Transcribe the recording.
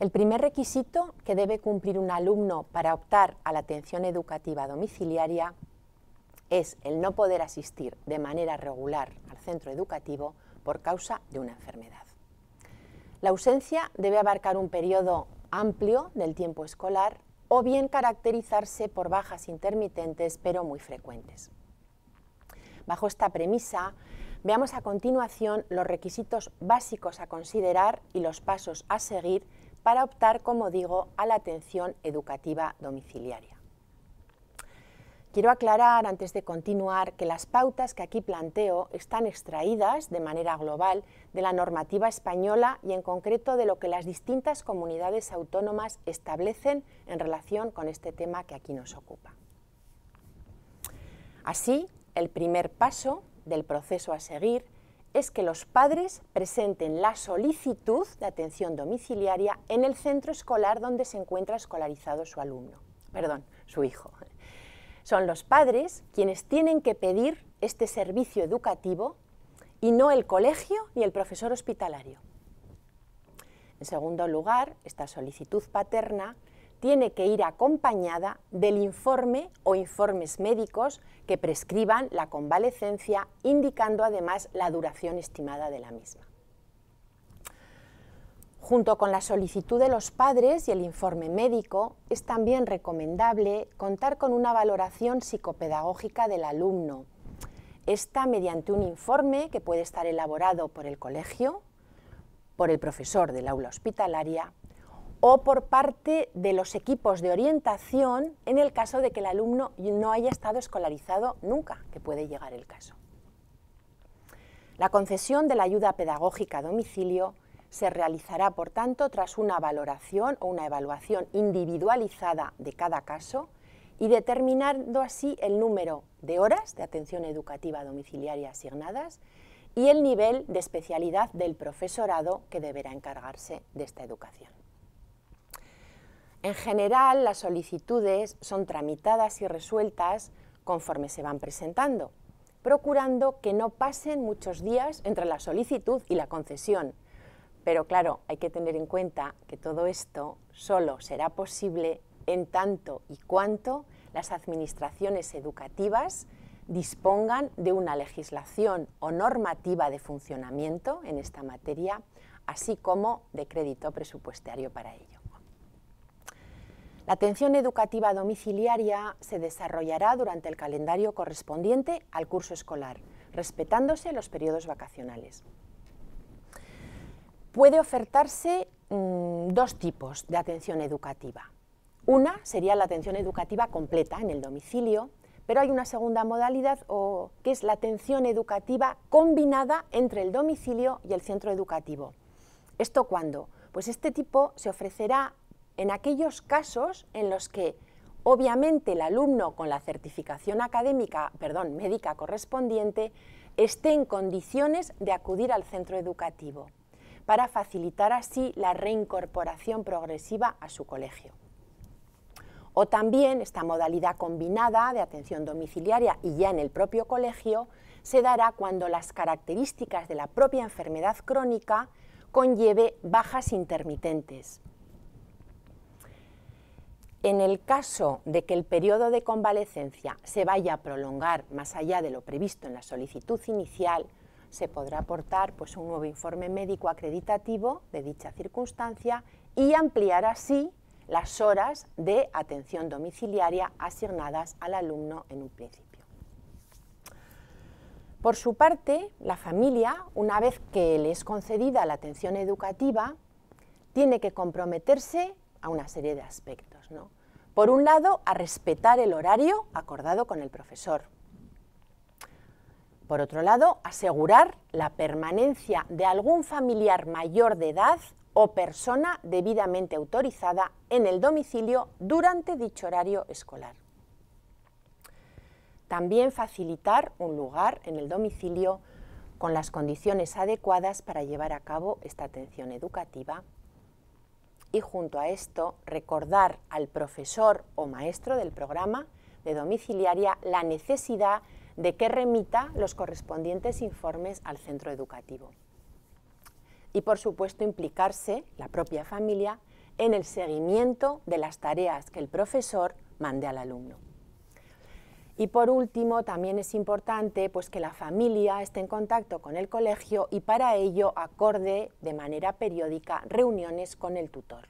El primer requisito que debe cumplir un alumno para optar a la atención educativa domiciliaria es el no poder asistir de manera regular al centro educativo por causa de una enfermedad. La ausencia debe abarcar un periodo amplio del tiempo escolar o bien caracterizarse por bajas intermitentes pero muy frecuentes. Bajo esta premisa, veamos a continuación los requisitos básicos a considerar y los pasos a seguir para optar, como digo, a la atención educativa domiciliaria. Quiero aclarar antes de continuar que las pautas que aquí planteo están extraídas de manera global de la normativa española y en concreto de lo que las distintas comunidades autónomas establecen en relación con este tema que aquí nos ocupa. Así, el primer paso del proceso a seguir es que los padres presenten la solicitud de atención domiciliaria en el centro escolar donde se encuentra escolarizado su alumno, su hijo. Son los padres quienes tienen que pedir este servicio educativo y no el colegio ni el profesor hospitalario. En segundo lugar, esta solicitud paterna tiene que ir acompañada del informe o informes médicos que prescriban la convalecencia, indicando además la duración estimada de la misma. Junto con la solicitud de los padres y el informe médico, es también recomendable contar con una valoración psicopedagógica del alumno. Esta mediante un informe que puede estar elaborado por el colegio, por el profesor del aula hospitalaria o por parte de los equipos de orientación en el caso de que el alumno no haya estado escolarizado nunca, que puede llegar el caso. La concesión de la ayuda pedagógica a domicilio se realizará, por tanto, tras una valoración o una evaluación individualizada de cada caso y determinando así el número de horas de atención educativa domiciliaria asignadas y el nivel de especialidad del profesorado que deberá encargarse de esta educación. En general, las solicitudes son tramitadas y resueltas conforme se van presentando, procurando que no pasen muchos días entre la solicitud y la concesión. Pero claro, hay que tener en cuenta que todo esto solo será posible en tanto y cuanto las administraciones educativas dispongan de una legislación o normativa de funcionamiento en esta materia, así como de crédito presupuestario para ello. La atención educativa domiciliaria se desarrollará durante el calendario correspondiente al curso escolar, respetándose los periodos vacacionales. Puede ofertarse mm, dos tipos de atención educativa. Una sería la atención educativa completa en el domicilio, pero hay una segunda modalidad que es la atención educativa combinada entre el domicilio y el centro educativo. ¿Esto cuándo? Pues este tipo se ofrecerá en aquellos casos en los que obviamente el alumno con la certificación académica, médica correspondiente, esté en condiciones de acudir al centro educativo para facilitar así la reincorporación progresiva a su colegio. O también esta modalidad combinada de atención domiciliaria y ya en el propio colegio se dará cuando las características de la propia enfermedad crónica conlleve bajas intermitentes en el caso de que el periodo de convalecencia se vaya a prolongar más allá de lo previsto en la solicitud inicial, se podrá aportar pues, un nuevo informe médico acreditativo de dicha circunstancia y ampliar así las horas de atención domiciliaria asignadas al alumno en un principio. Por su parte, la familia, una vez que le es concedida la atención educativa, tiene que comprometerse a una serie de aspectos. Por un lado, a respetar el horario acordado con el profesor. Por otro lado, asegurar la permanencia de algún familiar mayor de edad o persona debidamente autorizada en el domicilio durante dicho horario escolar. También facilitar un lugar en el domicilio con las condiciones adecuadas para llevar a cabo esta atención educativa y junto a esto recordar al profesor o maestro del programa de domiciliaria la necesidad de que remita los correspondientes informes al centro educativo. Y por supuesto implicarse la propia familia en el seguimiento de las tareas que el profesor mande al alumno. Y por último, también es importante pues, que la familia esté en contacto con el colegio y para ello acorde de manera periódica reuniones con el tutor.